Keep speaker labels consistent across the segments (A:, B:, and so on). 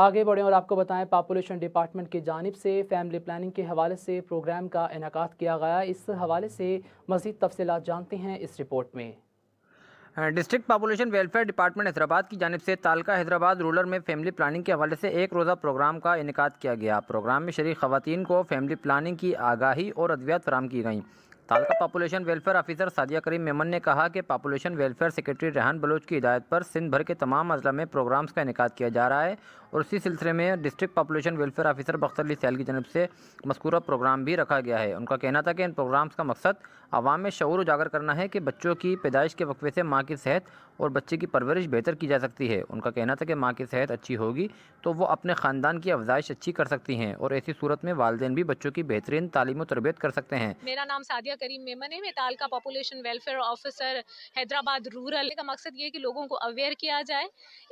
A: आगे बढ़ें और आपको बताएं पापुलेशन डिपार्टमेंट की जानब से फैमिली प्लानिंग के हवाले से प्रोग्राम का इनका किया गया इस हवाले से मजीद तफसलत जानते हैं इस रिपोर्ट में district population welfare department Hyderabad की जानब से तालका हैदराबाद रूरल में फैमिली प्लानिंग के हवाले से एक रोज़ा प्रोग्राम का इनका किया गया प्रोग्राम में शरीक खवतिन को फैमिली प्लानिंग की आगाही और अद्वियात फराम की गई taluka population welfare officer Sadia Karim Memon ने कहा कि population welfare secretary Rehan Baloch की हिदायत पर सिंध भर के तमाम अजला में प्रोग्राम्स का इनका किया जा रहा है और इसी सिलसिले में district population welfare officer Bakhtar Ali Sail की जनब से मस्कूरा प्रोग्राम भी रखा गया है उनका कहना था कि इन प्रोग्राम्स का मकसद आवाम में शौर उजागर करना है कि बच्चों की पैदाइश के वक्फे से माँ की सेहत और बच्चे की परवरिश बेहतर की जा सकती है उनका कहना था कि माँ की सेहत अच्छी होगी तो वो अपने ख़ानदान की अफजाइश अच्छी कर सकती हैं और ऐसी सूरत में वालदेन भी बच्चों की बेहतरीन तालीम तरबियत कर सकते हैं
B: मेरा नाम सादिया करीम मेमन है मेताल का population welfare officer Hyderabad rural का मकसद ये है कि लोगों को अवेयर किया जाए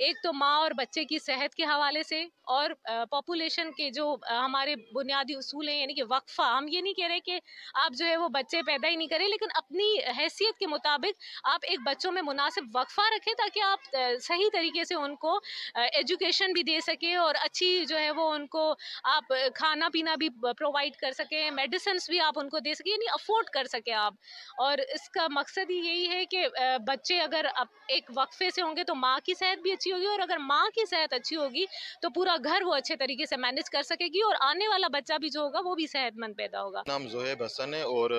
B: एक तो माँ और बच्चे की सेहत के हवाले से और पॉपुलेशन के जो हमारे बुनियादी असूल हैं यानी कि वक्फ़ा हम ये नहीं कह रहे कि आप जो है वो बच्चे पैदा ही नहीं करें लेकिन अपनी हैसियत के मुताबिक आप एक बच्चों में मुनासिब वक्फ़ा रखें ताकि आप सही तरीके से उनको एजुकेशन भी दे सकें और अच्छी जो है वो उनको आप खाना पीना भी प्रोवाइड कर सकें मेडिसन्स भी आप उनको दे सकें यानी अफोर्ड कर सकें आप और इसका मकसद ही यही है कि बच्चे अगर अब एक वक्फे से होंगे तो माँ की सेहत भी अच्छी होगी और अगर माँ की सेहत अच्छी होगी तो पूरा घर वो अच्छे तरीके से मैनेज कर सकेगी और आने वाला बच्चा भी जो होगा वो भी सेहतमंद पैदा होगा
C: नाम जोहेब हसन है और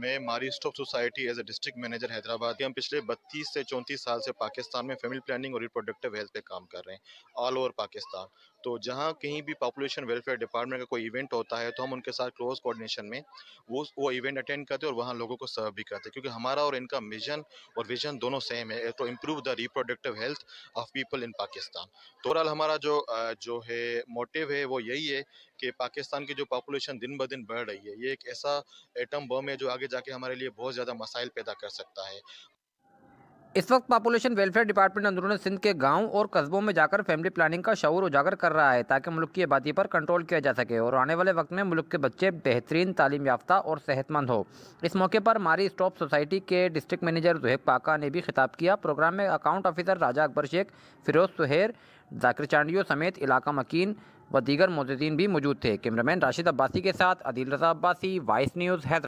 C: मैं Marie Stopes society as a district manager Hyderabad हम पिछले 32 से 34 साल से पाकिस्तान में फैमिली प्लानिंग और रिप्रोडक्टिव हेल्थ पे काम कर रहे हैं ऑल ओवर पाकिस्तान तो जहाँ कहीं भी पॉपुलेशन वेलफेयर डिपार्टमेंट का कोई इवेंट होता है तो हम उनके साथ क्लोज कोऑर्डिनेशन में वो वो इवेंट अटेंड करते हैं और वहाँ लोगों को सर्व भी करते हैं क्योंकि हमारा और इनका मिशन और विजन दोनों सेम है to improve the reproductive health of people in Pakistan तो ओवरऑल हमारा जो जो है मोटिव है वो यही है कि पाकिस्तान की जो पॉपुलेशन दिन ब दिन बढ़ रही है ये एक ऐसा एटम बम है जो आगे जाके हमारे लिए बहुत ज़्यादा मसाइल पैदा कर सकता है
A: इस वक्त पॉपुलेशन वेलफेयर डिपार्टमेंट अंदरून सिंध के गांव और कस्बों में जाकर फैमिली प्लानिंग का शौर उजागर कर रहा है ताकि मुल्क की आबादी पर कंट्रोल किया जा सके और आने वाले वक्त में मुल्क के बच्चे बेहतरीन तालीम याफ्ता और सेहतमंद हो इस मौके पर मारी स्टॉप सोसाइटी के डिस्ट्रिक्ट मैनेजर जुहेब पाका ने भी खिताब किया प्रोग्राम में अकाउंट ऑफिसर राजा अकबर शेख फिरोज सुहेर जाकिर चांडियो समेत इलाका मकीन व दीगर मोजीन भी मौजूद थे कैमरामैन राशिद अब्बासी के साथ अदिल रजा अब्बासी वाइस न्यूज़ हैदराबाद